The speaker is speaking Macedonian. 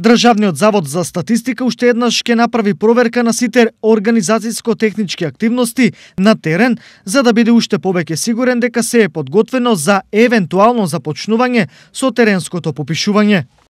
Државниот завод за статистика уште еднаш ќе направи проверка на сите организацијско-технички активности на терен, за да биде уште повеќе сигурен дека се е подготвено за евентуално започнување со теренското попишување.